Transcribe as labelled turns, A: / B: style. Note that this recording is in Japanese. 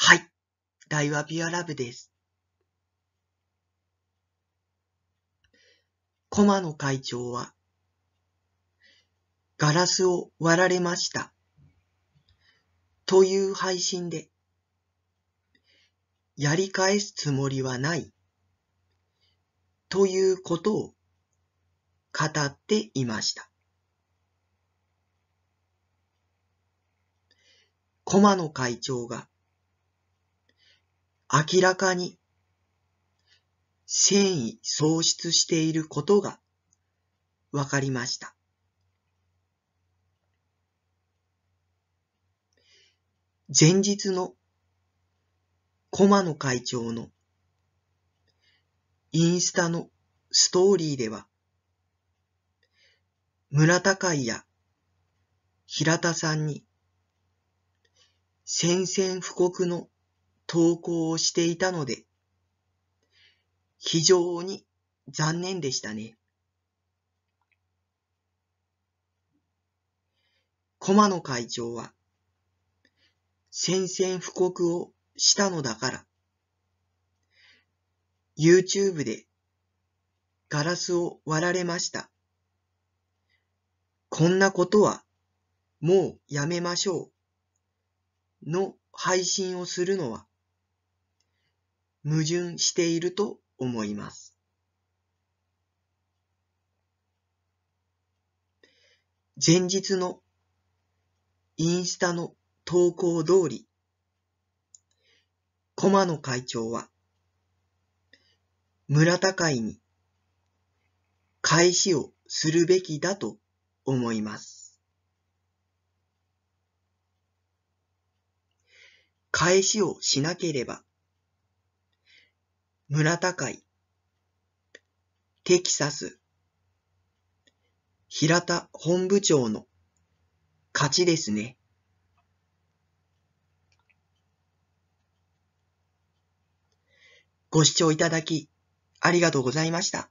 A: はい。イワビアラブです。駒の会長は、ガラスを割られました。という配信で、やり返すつもりはない。ということを語っていました。駒の会長が明らかに戦意喪失していることが分かりました。前日の駒野会長のインスタのストーリーでは村田会や平田さんに宣戦布告の投稿をしていたので、非常に残念でしたね。駒野会長は、宣戦布告をしたのだから、YouTube でガラスを割られました。こんなことはもうやめましょうの配信をするのは矛盾していると思います。前日のインスタの投稿通り、駒野会長は村田会に返しをするべきだと思います。返しをしなければ村高い、テキサス、平田本部長の勝ちですね。ご視聴いただき、ありがとうございました。